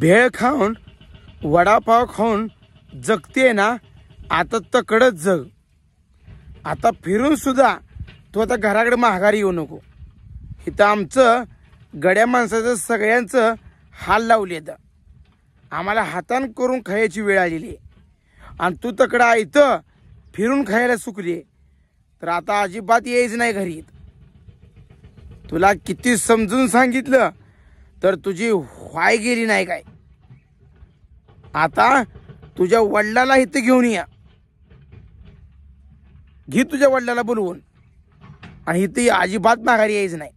भेळ खाऊन वडापाव खाऊन जगते ना आता तकडच जग आता फिरून सुद्धा तू आता घराकडे महागारी येऊ नको इथं आमचं गड्या माणसाचं सगळ्यांचं हाल लावले तर आम्हाला हातान करून खायची वेळ आलेली आहे आणि तू तकडा इथं फिरून खायला सुकले तर आता अजिबात यायच नाही घरी तुला किती समजून सांगितलं तर तुझी व्हाय नाही काय आता तुझ्या वडिलाला इथे घेऊन या घे तुझ्या वडिलाला बोलवून आणि इथे अजिबात माघारी यायच नाही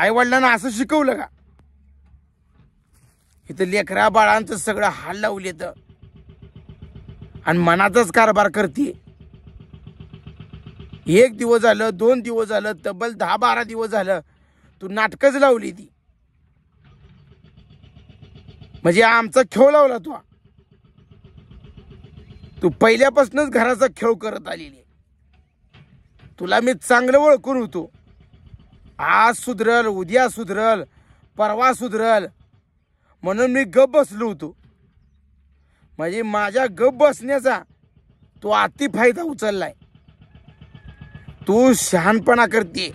आई वडिलांना असं शिकवलं का इथं लेकरा बाळांचं सगळं हाल लावले तर आणि मनातच कारभार करते एक दिवस झालं दोन दिवस झालं तब्बल दहा बारा दिवस झालं तू नाटकच लावली ती म्हणजे आमचा खेळ लावला तू तू पहिल्यापासूनच घराचा खेळ करत आलेली तुला मी चांगलं ओळखून होतो आज सुधरल उद्या सुधरल परवा सुधरल म्हणून मी गप बसलो होतो म्हणजे माझ्या गप बसण्याचा तो अति फायदा उचललाय तू शहाणपणा करते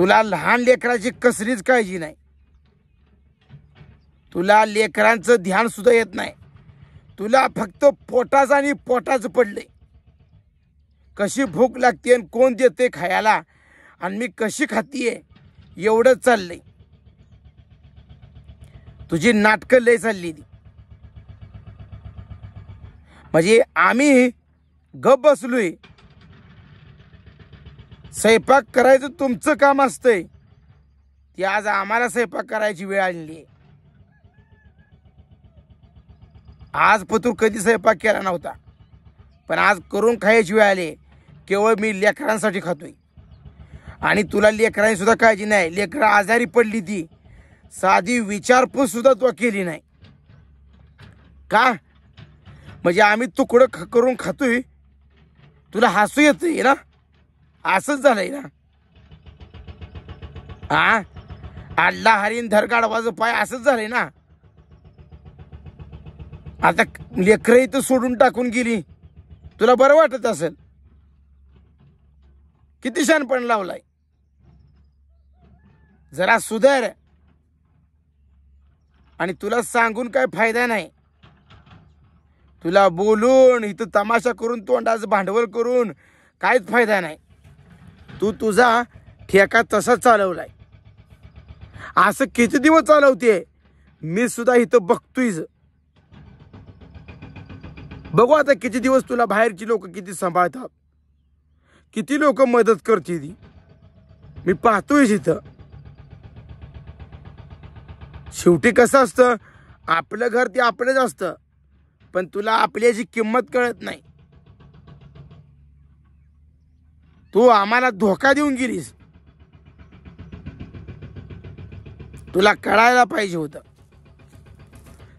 तुला लहान लेकराची कसलीच काळजी नाही तुला लेकरांचं ध्यान सुद्धा येत नाही तुला फक्त पोटाच आणि पोटाच पडले कशी भूक लागते आणि कोण देते खायला आणि मी कशी खातीये एवढंच चाललंय तुझी नाटकं लय चालली ती म्हणजे आम्ही गप बसलोय स्वयंपाक करायचं तुमचं काम असतंय ती आज आम्हाला स्वयंपाक करायची वेळ आणली आज पतूर कधी स्वयंपाक केला नव्हता पण आज करून खायची वेळ आली केवळ मी लेकरांसाठी खातोय आणि तुला लेकरांनी सुद्धा काळजी नाही लेकरं आजारी पडली ती साधी विचारपूस सुद्धा तू केली नाही का म्हणजे आम्ही तुकडं करून खातोय तुला हसू आहे ना असंच झालंय ना आ आडला हरीन धरगाड वाज पाय असंच झालंय ना आता लेकर इथं सोडून टाकून गेली तुला बरं वाटत असेल किती शानपण लावलाय जरा सुधार आणि तुला सांगून काय फायदा नाही तुला बोलून इथं तमाशा करून तोंडाचं भांडवल करून काहीच फायदा नाही तू तुझा ठेका तसा चालवलाय असं किती दिवस चालवते मी सुद्धा इथं बघतोयच बघू आता किती दिवस तुला बाहेरची लोक किती सांभाळतात किती लोक मदत करते ती मी पाहतोय इथं शेवटी कसं असतं आपलं घर ते आपलंच असतं पण तुला आपल्याची किंमत कळत नाही तू आम्हाला धोका देऊन गेलीस तुला कळायला पाहिजे होत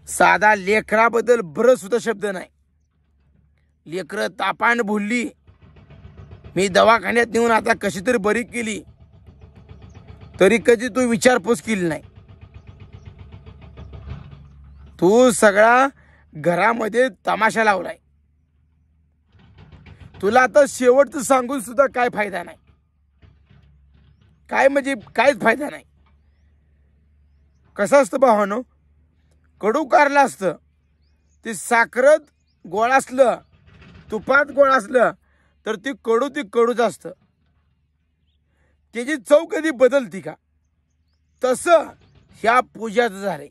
साधा लेकराबद्दल बरं सुद्धा शब्द नाही लेकर तापान भुलली मी दवाखान्यात नेऊन आता कशी तरी बरी केली तरी कधी तू विचारपूस केली नाही तू सगळा घरामध्ये तमाशा लावलाय तुला आता शेवटचं सांगून सुद्धा काय फायदा नाही काय म्हणजे काहीच फायदा नाही कसं असतं भावानो कडू कारलं असतं ते साखरत गोळ असलं तुपात गोळ असलं तर ती कडू ती कडूच असतं त्याची चव कधी बदलती का तसं ह्या पूजाच झाले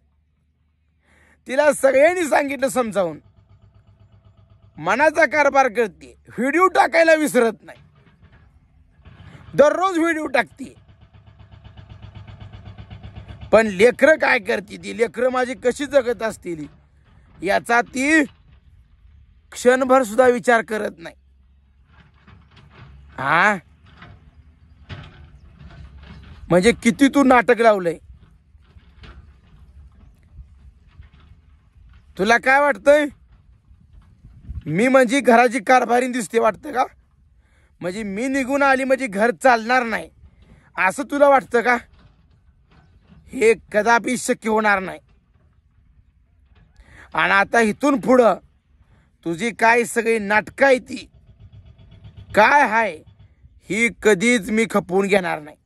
तिला सगळ्यांनी सांगितलं समजावून मनाचा कारभार करते व्हिडिओ टाकायला विसरत नाही दररोज व्हिडिओ टाकते पण लेकर काय करते ती लेकर माझी कशी जगत असतील याचा ती क्षणभर सुद्धा विचार करत नाही हा म्हणजे किती तू नाटक लावलंय तुला काय वाटतंय मी म्हणजे घराची कारभारी दिसते वाटतं का म्हणजे मी निघून आली म्हणजे घर चालणार नाही असं तुला वाटतं का हे कदापि शक्य होणार नाही आणि आता इथून पुढं तुझी काय सगळी नाटकं आहे ती काय हाय ही कधीच मी खपवून घेणार नाही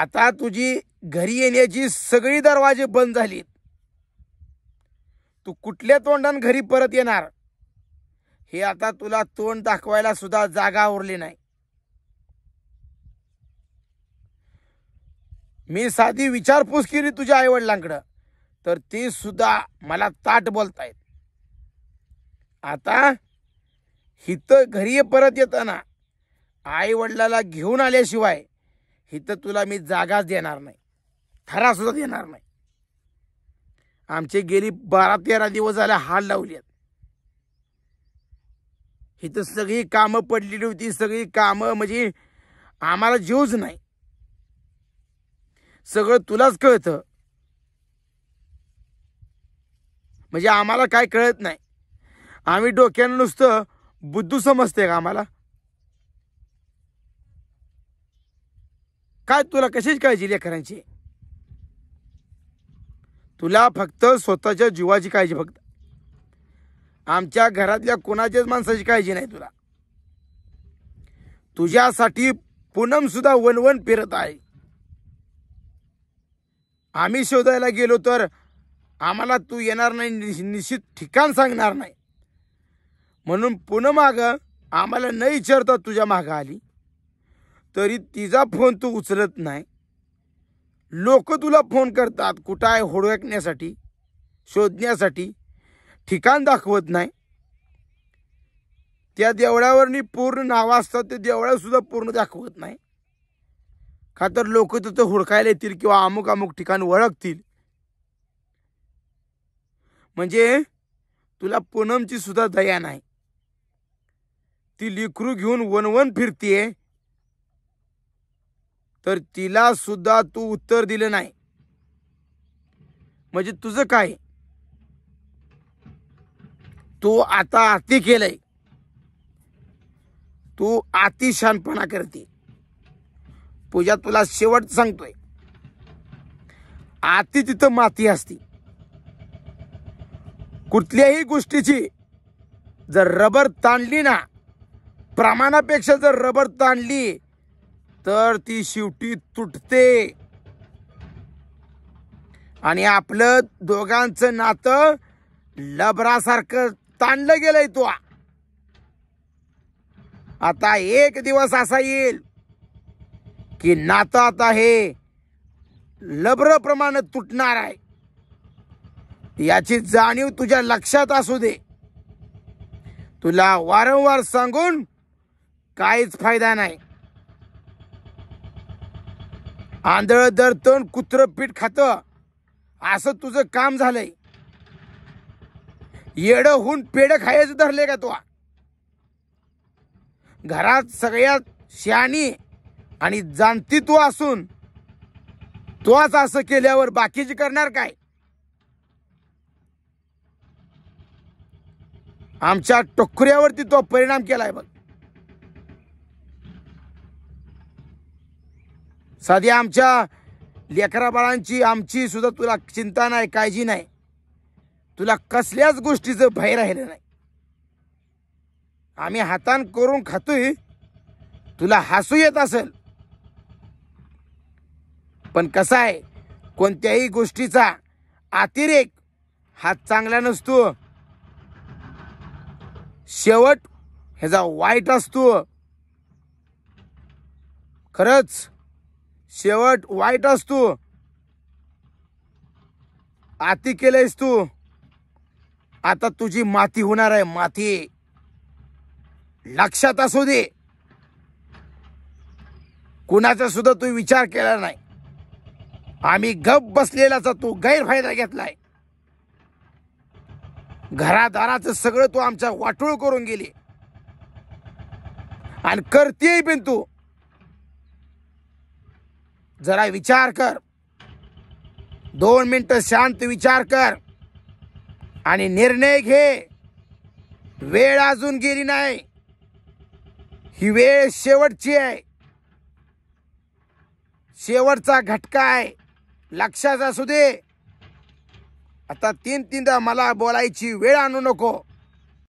आता तुझी घरी येण्याची सगळी दरवाजे बंद झालीत तू कुठल्या तोंडान घरी परत येणार हे आता तुला तोंड दाखवायला सुद्धा जागा उरली नाही मी साधी विचारपूस केली तुझ्या आईवडिलांकडं तर ते सुद्धा मला ताट बोलतायत आता हिथं घरी परत येताना आईवडिलाला घेऊन आल्याशिवाय हिथं तुला मी जागाच देणार नाही सुद्धा देणार नाही आमचे गेली बारा तेरा दिवस झाले हाल लावलेत इथं सगळी कामं पडलेली होती सगळी कामं म्हणजे आम्हाला जीवच नाही सगळं तुलाच कळतं म्हणजे आम्हाला काय कळत नाही आम्ही डोक्यानं नुसतं बुद्धू समजते का आम्हाला काय तुला कशीच काळजी लेकरांची तुला फक्त स्वतःच्या जीवाची काळजी फक्त आमच्या घरातल्या कोणाच्याच माणसाची काळजी नाही तुला तुझ्यासाठी सुद्धा वनवन फिरत आहे आम्ही शोधायला गेलो तर आम्हाला तू येणार नाही निश्चित ठिकाण सांगणार नाही म्हणून पुन्हा मागं आम्हाला न विचारता तुझ्या मागं आली तरी तिचा फोन तू उचलत नाही लोक तुला फोन करतात कुठं आहे हुडकण्यासाठी शोधण्यासाठी ठिकाण दाखवत नाही त्या देवळावरनी पूर्ण नावं असतात ते देवळासुद्धा पूर्ण दाखवत नाही का तर लोक तिथं हुडकायला येतील किंवा अमुक अमुक ठिकाण ओळखतील म्हणजे तुला पूनमची सुद्धा दया नाही ती लिकरू घेऊन वनवन फिरतीये तर तिला सुद्धा तू उत्तर दिलं नाही म्हणजे तुझं काय तू आता आती केलंय तू आती शानपणा करते पूजा तुला शेवट सांगतोय आती तिथं माती असती कुठल्याही गोष्टीची जर रबर ताणली ना प्रमाणापेक्षा जर रबर ताणली तर ती शेवटी तुटते आणि आपलं दोघांचं नातं लबरासारखं ताणलं गेलंय तो आता एक दिवस असा येईल की नातं आता हे प्रमाण तुटणार आहे याची जाणीव तुझ्या लक्षात असू दे तुला वारंवार सांगून काहीच फायदा नाही आंधळ तण कुत्र पीठ खात असं तुझं काम झालंय येड होऊन पेडं खायचं धरले का तू घरात सगळ्यात शहाणी आणि जाणती तू असून तोच असं केल्यावर बाकीची करणार काय आमच्या टोकऱ्यावरती तो परिणाम केलाय बघ साध्या आमच्या लेकराबाळांची आमची सुद्धा तुला चिंता नाही काळजी नाही तुला कसल्याच गोष्टीचं भय राहिलं नाही आम्ही हातान करून खातोय तुला हसू येत असेल पण कसं आहे कोणत्याही गोष्टीचा अतिरेक हा चांगला नसतो शेवट ह्याचा वाईट असतो खरंच शेवट वाईट असतो आती केलंयस तू आता तुझी माती होणार आहे माती लक्षात असू दे कुणाचा सुद्धा तू विचार केला नाही आम्ही गप बसलेल्याचा तू गैरफायदा घेतलाय घरादाराचं सगळं तू आमच्या वाटोळ करून गेली आणि करतेय पण तू जरा विचार कर दोन मिनटं शांत विचार कर आणि निर्णय घे वेळ अजून गेली नाही ही वेळ शेवटची आहे शेवटचा घटका आहे लक्षात असू दे आता तीन तीनदा मला बोलायची वेळ आणू नको